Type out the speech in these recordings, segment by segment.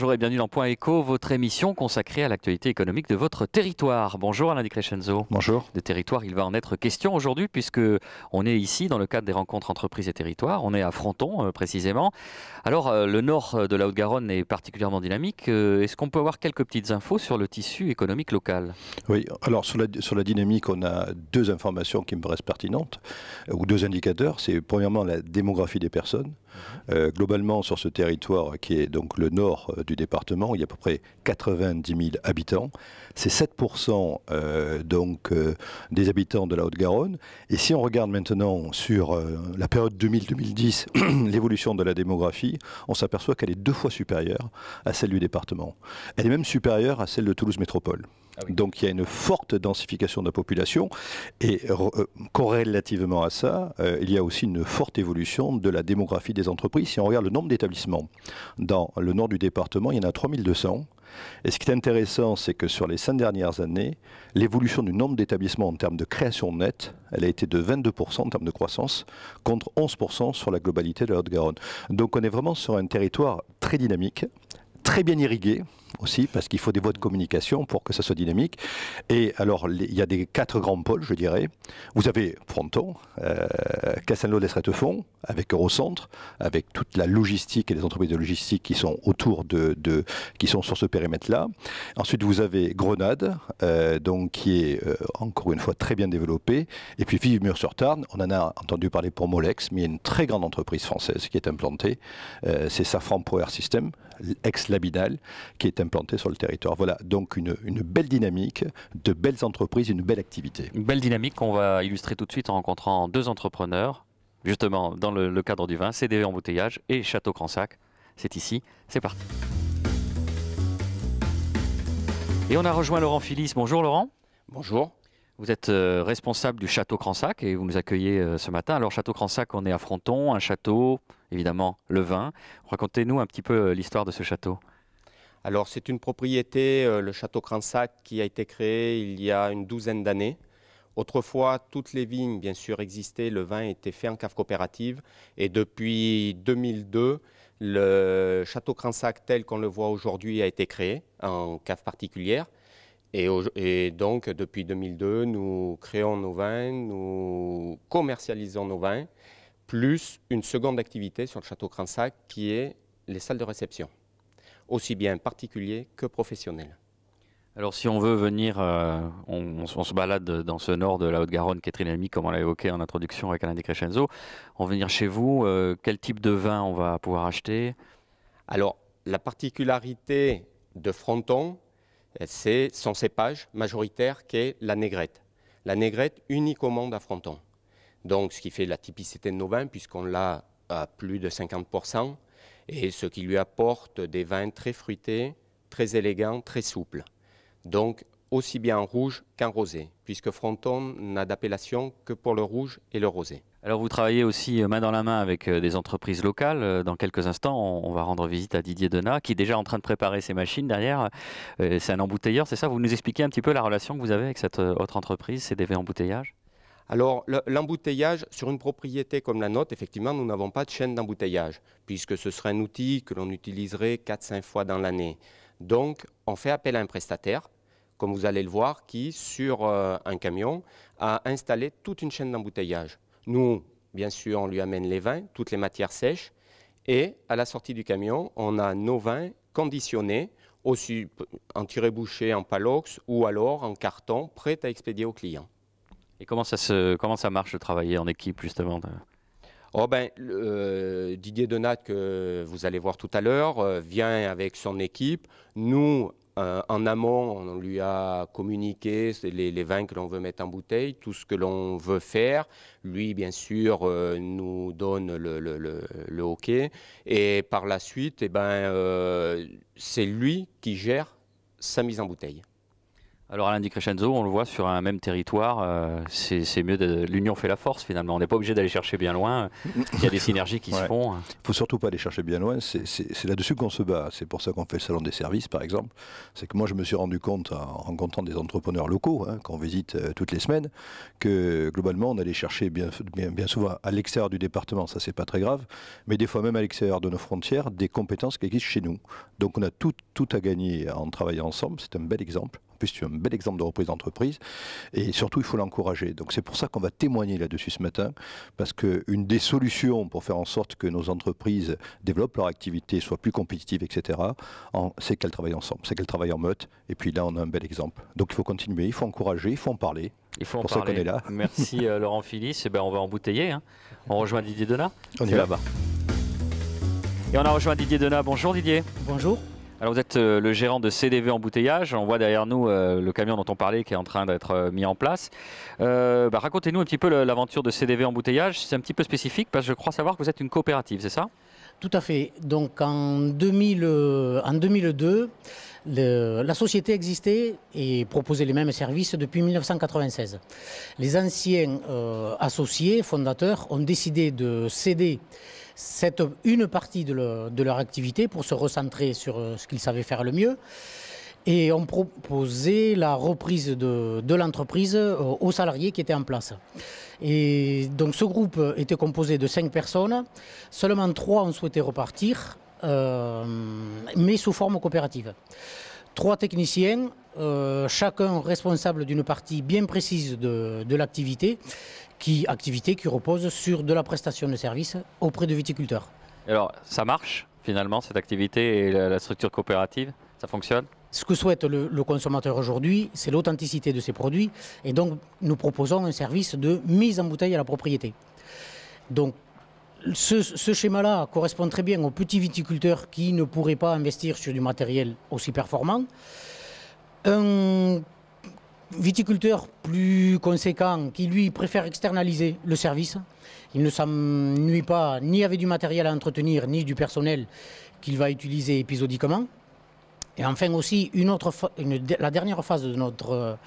bonjour et bienvenue dans Point Éco, votre émission consacrée à l'actualité économique de votre territoire. Bonjour Alain Dicrescenzo. Crescenzo. Bonjour. Des territoires, il va en être question aujourd'hui puisque on est ici dans le cadre des rencontres entreprises et territoires. On est à Fronton euh, précisément. Alors euh, le nord de la Haute-Garonne est particulièrement dynamique. Euh, est-ce qu'on peut avoir quelques petites infos sur le tissu économique local Oui, alors sur la, sur la dynamique, on a deux informations qui me paraissent pertinentes ou deux indicateurs. C'est premièrement la démographie des personnes. Euh, globalement, sur ce territoire qui est donc le nord euh, du département, il y a à peu près 90 000 habitants. C'est 7% euh, donc, des habitants de la Haute-Garonne. Et si on regarde maintenant sur la période 2000-2010, l'évolution de la démographie, on s'aperçoit qu'elle est deux fois supérieure à celle du département. Elle est même supérieure à celle de Toulouse Métropole. Ah Donc il y a une forte densification de la population. Et euh, corrélativement à ça, euh, il y a aussi une forte évolution de la démographie des entreprises. Si on regarde le nombre d'établissements, dans le nord du département, il y en a 3200. Et ce qui est intéressant, c'est que sur les cinq dernières années, l'évolution du nombre d'établissements en termes de création nette, elle a été de 22% en termes de croissance, contre 11% sur la globalité de la Haute-Garonne. Donc on est vraiment sur un territoire très dynamique, très bien irrigué, aussi, parce qu'il faut des voies de communication pour que ça soit dynamique. Et alors, il y a des quatre grands pôles, je dirais. Vous avez Fronton, euh, Castelnau des fond avec Eurocentre, avec toute la logistique et les entreprises de logistique qui sont autour de, qui sont sur ce périmètre-là. Ensuite, vous avez Grenade, euh, donc qui est euh, encore une fois très bien développée. Et puis Mur sur tarn on en a entendu parler pour Molex, mais il y a une très grande entreprise française qui est implantée. Euh, c'est Safran Power System, ex labinal qui est implanté sur le territoire. Voilà, donc une, belle dynamique, de belles entreprises, une belle activité. Une belle dynamique qu'on va illustrer tout de suite en rencontrant deux entrepreneurs, justement dans le, cadre du vin, CDE Embouteillage et Château Cransac. C'est ici, c'est parti. Et on a rejoint Laurent Philis. Bonjour Laurent. Bonjour. Vous êtes euh, responsable du château Cransac et vous nous accueillez euh, ce matin. Alors, château Cransac, on est à Fronton, un château, évidemment, le vin. Racontez-nous un petit peu euh, l'histoire de ce château. Alors c'est une propriété, euh, le château Cransac, qui a été créé il y a une douzaine d'années. Autrefois, toutes les vignes, bien sûr, existaient. Le vin était fait en cave coopérative. Et depuis 2002, le château Cransac tel qu'on le voit aujourd'hui a été créé en cave particulière. Et, et, donc, depuis 2002, nous créons nos vins, nous commercialisons nos vins, plus une seconde activité sur le château Cransac qui est les salles de réception aussi bien particulier que professionnel. Alors si on veut venir, euh, on, se balade dans ce nord de la Haute-Garonne Catherine est comme on l'a évoqué en introduction avec Alain Crescenzo, On va venir chez vous, euh, quel type de vin on va pouvoir acheter Alors la particularité de Fronton, euh, c'est son cépage majoritaire qui est la négrette. La négrette unique au monde à Fronton. Donc ce qui fait la typicité de nos vins puisqu'on l'a à plus de 50% et ce qui lui apporte des vins très fruités, très élégants, très souples. Donc aussi bien en rouge qu'en rosé, puisque Fronton n'a d'appellation que pour le rouge et le rosé. Alors vous travaillez aussi euh, main dans la main avec euh, des entreprises locales. Euh, dans quelques instants, on va rendre visite à Didier Denat, qui est déjà en train de préparer ses machines derrière. C'est un embouteilleur, c'est ça Vous nous expliquez un petit peu la relation que vous avez avec cette autre entreprise, CDV Embouteillage alors, l'embouteillage sur une propriété comme la nôtre, effectivement, nous n'avons pas de chaîne d'embouteillage, puisque ce serait un outil que l'on utiliserait 4-5 fois dans l'année. Donc, on fait appel à un prestataire, comme vous allez le voir, qui, sur euh, un camion, a installé toute une chaîne d'embouteillage. Nous, bien sûr, on lui amène les vins, toutes les matières sèches, et à la sortie du camion, on a nos vins conditionnés, aussi en tiré-bouché, en palox, ou alors en carton, prêts à expédier au client. Et comment ça, se, comment ça marche de travailler en équipe, justement Oh ben, euh, Didier Donat, que vous allez voir tout à l'heure, euh, vient avec son équipe. Nous, euh, en amont, on lui a communiqué les, vins que l'on veut mettre en bouteille, tout ce que l'on veut faire. Lui, bien sûr, nous donne le, le, Et par la suite, et eh ben, c'est lui qui gère sa mise en bouteille. Alors Alain Di Crescenzo, on le voit sur un même territoire, euh, c'est mieux. De... L'union fait la force finalement. On n'est pas obligé d'aller chercher bien loin. Il y a des synergies qui se font. Il faut surtout pas aller chercher bien loin. C'est là-dessus qu'on se bat. C'est pour ça qu'on fait le salon des services, par exemple. C'est que moi, je me suis rendu compte en rencontrant des entrepreneurs locaux hein, qu'on visite euh, toutes les semaines, que globalement, on allait chercher bien, souvent à l'extérieur du département. Ça, c'est pas très grave, mais des fois même à l'extérieur de nos frontières, des compétences qui existent chez nous. Donc, on a tout, tout à gagner en travaillant ensemble. C'est un bel exemple plus, un bel exemple de reprise d'entreprise. Et surtout, il faut l'encourager. Donc, c'est pour ça qu'on va témoigner là-dessus ce matin, parce qu'une des solutions pour faire en sorte que nos entreprises développent leur activité, soient plus compétitives, etc., c'est qu'elles travaillent ensemble, c'est qu'elles travaillent en meute. Et puis là, on a un bel exemple. Donc, il faut continuer, il faut encourager, il faut en parler. Il faut en parler. là. Merci euh, Laurent Philis. Et eh ben, on va embouteiller. Hein. On rejoint Didier Donat. On est là-bas. Et on a rejoint Didier Donat. Bonjour Didier. Bonjour. Alors vous êtes euh, le gérant de CDV Embouteillage. On voit derrière nous euh, le camion dont on parlait qui est en train d'être euh, mis en place. Bah, racontez-nous un petit peu l'aventure de CDV Embouteillage. C'est un petit peu spécifique parce que je crois savoir que vous êtes une coopérative, c'est ça Tout à fait. Donc en, 2002, la société existait et proposait les mêmes services depuis 1996. Les anciens associés, fondateurs, ont décidé de céder c'est une partie de, leur activité pour se recentrer sur euh, ce qu'ils savaient faire le mieux. Et on proposait la reprise de, l'entreprise euh, aux salariés qui étaient en place. Et donc ce groupe était composé de cinq personnes. Seulement trois ont souhaité repartir, euh, mais sous forme coopérative trois techniciens, euh, chacun responsable d'une partie bien précise de, l'activité, qui, activité qui repose sur de la prestation de services auprès de viticulteurs. alors, ça marche finalement, cette activité et la, structure coopérative Ça fonctionne ce que souhaite le, le consommateur aujourd'hui, c'est l'authenticité de ses produits. Et donc, nous proposons un service de mise en bouteille à la propriété. Donc, ce, schéma-là correspond très bien aux petits viticulteurs qui ne pourraient pas investir sur du matériel aussi performant. Un viticulteur plus conséquent qui, lui, préfère externaliser le service. Il ne s'ennuie pas ni avec du matériel à entretenir, ni du personnel qu'il va utiliser épisodiquement. Et enfin aussi, une autre, la dernière phase de notre,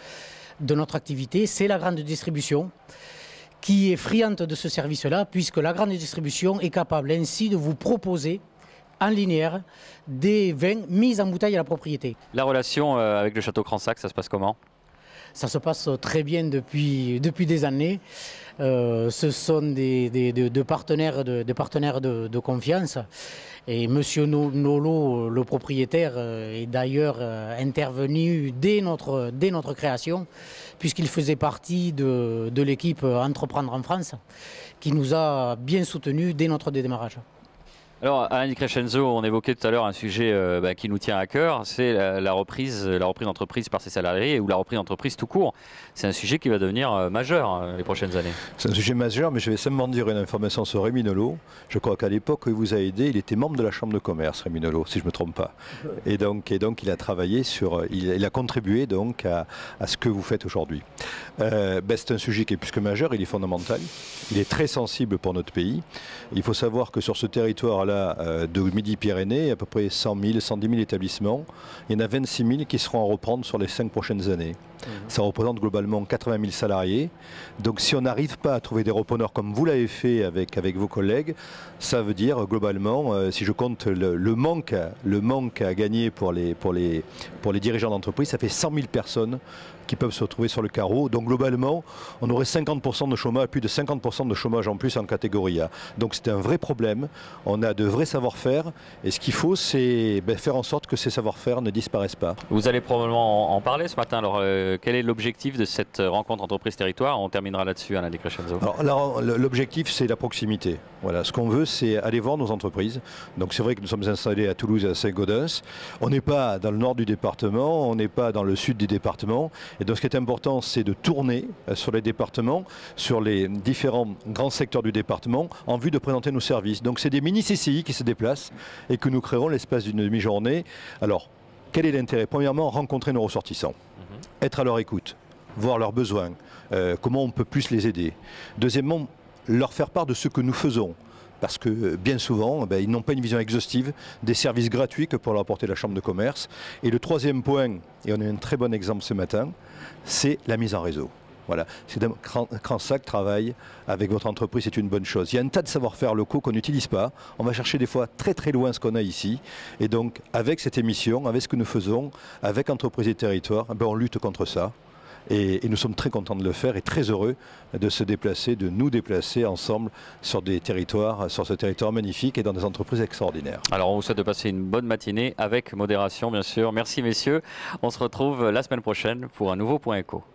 de notre activité, c'est la grande distribution qui est friante de ce service-là, puisque la grande distribution est capable ainsi de vous proposer en linéaire des vins mis en bouteille à la propriété. La relation euh, avec le château Cransac, ça se passe comment ça se passe très bien depuis, depuis des années. Euh, ce sont des, partenaires, de, des partenaires de, confiance. Et Monsieur Nolo, le propriétaire, euh, est d'ailleurs euh, intervenu dès notre, dès notre création, puisqu'il faisait partie de, de l'équipe Entreprendre en France, qui nous a bien soutenus dès notre démarrage. Alors, à Crescenzo, on évoquait tout à l'heure un sujet euh, bah, qui nous tient à cœur, c'est la, reprise, la reprise d'entreprise par ses salariés ou la reprise d'entreprise tout court. C'est un sujet qui va devenir euh, majeur euh, les prochaines années. C'est un sujet majeur, mais je vais simplement dire une information sur Rémi Je crois qu'à l'époque où il vous a aidé, il était membre de la Chambre de commerce, Rémi si je ne me trompe pas. Et donc, et donc, il a travaillé sur, il, a contribué donc à, ce que vous faites aujourd'hui. Ben, c'est un sujet qui est plus que majeur, il est fondamental, il est très sensible pour notre pays. Il faut savoir que sur ce territoire-là, euh, de Midi-Pyrénées, à peu près 100 000, 110 000 établissements. Il y en a 26 000 qui seront à reprendre sur les cinq prochaines années. Mhm. Ça représente globalement 80 000 salariés. Donc si on n'arrive pas à trouver des repreneurs comme vous l'avez fait avec, avec vos collègues, ça veut dire euh, globalement, euh, si je compte le, manque, le manque à gagner pour les, pour les, pour les dirigeants d'entreprise, ça fait 100 000 personnes qui peuvent se retrouver sur le carreau. Donc globalement, on aurait 50% de chômage, plus de 50% de chômage en plus en catégorie A. Donc c'est un vrai problème. On a de vrais savoir-faire. Et ce qu'il faut, c'est ben, faire en sorte que ces savoir-faire ne disparaissent pas. Vous allez probablement en parler ce matin. Alors, euh, euh, quel est l'objectif de cette euh, rencontre entreprise-territoire On terminera là-dessus, hein, Alain la Alors, l'objectif, c'est la proximité. Voilà, ce qu'on veut, c'est aller voir nos entreprises. Donc, c'est vrai que nous sommes installés à Toulouse et à Saint-Gaudens. On n'est pas dans le nord du département, on n'est pas dans le sud du département. Et donc, ce qui est important, c'est de tourner euh, sur les départements, sur les différents grands secteurs du département, en vue de présenter nos services. Donc, c'est des mini-CCI qui se déplacent et que nous créerons l'espace d'une demi-journée. Alors, quel est l'intérêt Premièrement, rencontrer nos ressortissants. Mhm. être à leur écoute, voir leurs besoins, euh, comment on peut plus les aider. Deuxièmement, leur faire part de ce que nous faisons. Parce que euh, bien souvent, eh ben, ils n'ont pas une vision exhaustive des services gratuits que pour leur apporter la Chambre de commerce. Et le troisième point, et on a un très bon exemple ce matin, c'est la mise en réseau. Voilà. C'est quand ça que travaille avec votre entreprise, c'est une bonne chose. Il y a un tas de savoir-faire locaux qu'on n'utilise pas. On va chercher des fois très très loin ce qu'on a ici. Et donc, avec cette émission, avec ce que nous faisons, avec Entreprises et Territoires, eh ben, on lutte contre ça. Et, et, nous sommes très contents de le faire et très heureux de se déplacer, de nous déplacer ensemble sur des territoires, sur ce territoire magnifique et dans des entreprises extraordinaires. Alors on vous souhaite de passer une bonne matinée avec modération bien sûr. Merci messieurs. On se retrouve la semaine prochaine pour un nouveau point écho.